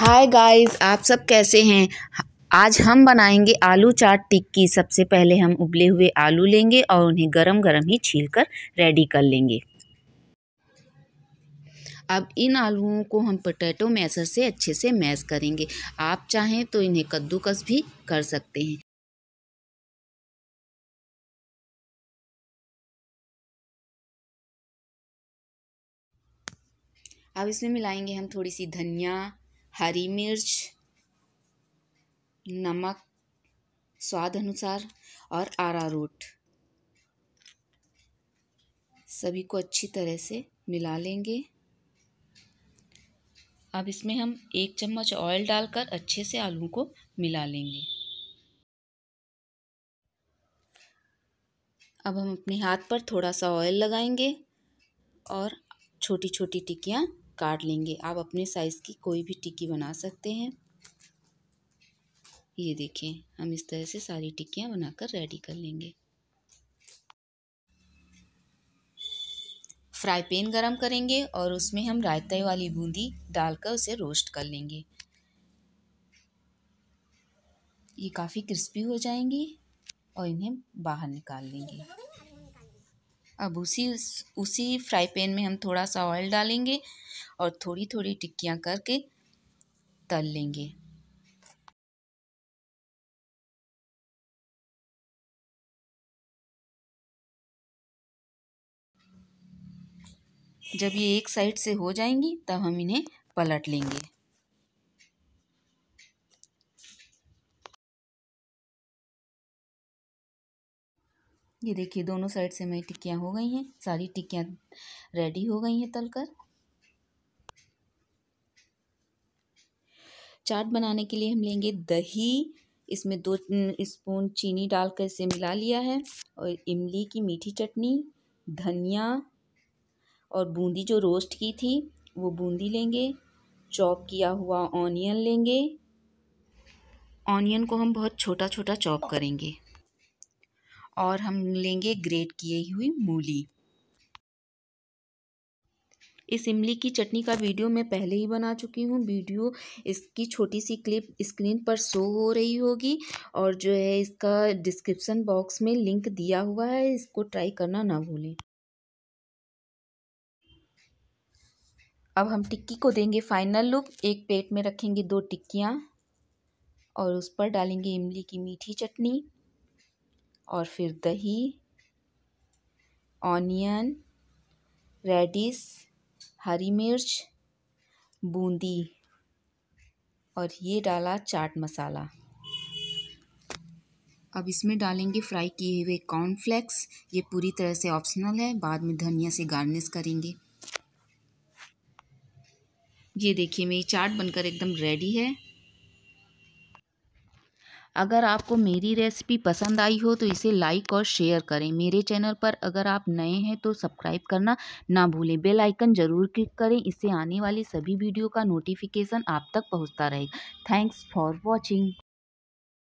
hi guys आप सब कैसे हैं आज हम बनाएंगे आलू चाट टिक्की सबसे पहले हम उबले हुए आलू लेंगे और उन्हें गरम गरम ही छील कर रेडी कर लेंगे अब इन आलूओं को हम पोटैटो मैशर से अच्छे से मैश करेंगे आप चाहें तो इन्हें कद्दूकस भी कर सकते हैं अब इसमें मिलाएंगे हम थोड़ी सी धनिया हरी मिर्च नमक स्वाद अनुसार और आरा रूट सभी को अच्छी तरह से मिला लेंगे अब इसमें हम एक चम्मच ऑयल डालकर अच्छे से आलू को मिला लेंगे अब हम अपने हाथ पर थोड़ा सा ऑयल लगाएंगे और छोटी छोटी टिक्कियाँ काट लेंगे आप अपने साइज़ की कोई भी टिक्की बना सकते हैं ये देखें हम इस तरह से सारी टिक्कियाँ बनाकर रेडी कर लेंगे फ्राई पैन गरम करेंगे और उसमें हम रायते वाली बूंदी डालकर उसे रोस्ट कर लेंगे ये काफ़ी क्रिस्पी हो जाएंगी और इन्हें बाहर निकाल लेंगे अब उसी उसी फ्राई पैन में हम थोड़ा सा ऑयल डालेंगे और थोड़ी थोड़ी टिक्कियाँ करके तल लेंगे जब ये एक साइड से हो जाएंगी तब हम इन्हें पलट लेंगे ये देखिए दोनों साइड से मेरी टिक्कियाँ हो गई हैं सारी टिक्कियाँ रेडी हो गई हैं तलकर चाट बनाने के लिए हम लेंगे दही इसमें दो स्पून चीनी डालकर इसे मिला लिया है और इमली की मीठी चटनी धनिया और बूंदी जो रोस्ट की थी वो बूंदी लेंगे चॉप किया हुआ ऑनियन लेंगे ऑनियन को हम बहुत छोटा छोटा चॉप करेंगे और हम लेंगे ग्रेट किए हुई मूली इस इमली की चटनी का वीडियो मैं पहले ही बना चुकी हूँ वीडियो इसकी छोटी सी क्लिप स्क्रीन पर शो हो रही होगी और जो है इसका डिस्क्रिप्सन बॉक्स में लिंक दिया हुआ है इसको ट्राई करना ना भूलें अब हम टिक्की को देंगे फाइनल लुक एक प्लेट में रखेंगे दो टिक्कियाँ और उस पर डालेंगे इमली की मीठी चटनी और फिर दही ऑनियन रेडिस हरी मिर्च बूंदी और ये डाला चाट मसाला अब इसमें डालेंगे फ्राई किए हुए कॉर्नफ्लेक्स ये पूरी तरह से ऑप्शनल है बाद में धनिया से गार्निश करेंगे ये देखिए मेरी चाट बनकर एकदम रेडी है अगर आपको मेरी रेसिपी पसंद आई हो तो इसे लाइक और शेयर करें मेरे चैनल पर अगर आप नए हैं तो सब्सक्राइब करना ना भूलें बेल आइकन ज़रूर क्लिक करें इससे आने वाली सभी वीडियो का नोटिफिकेशन आप तक पहुंचता रहेगा थैंक्स फॉर वॉचिंग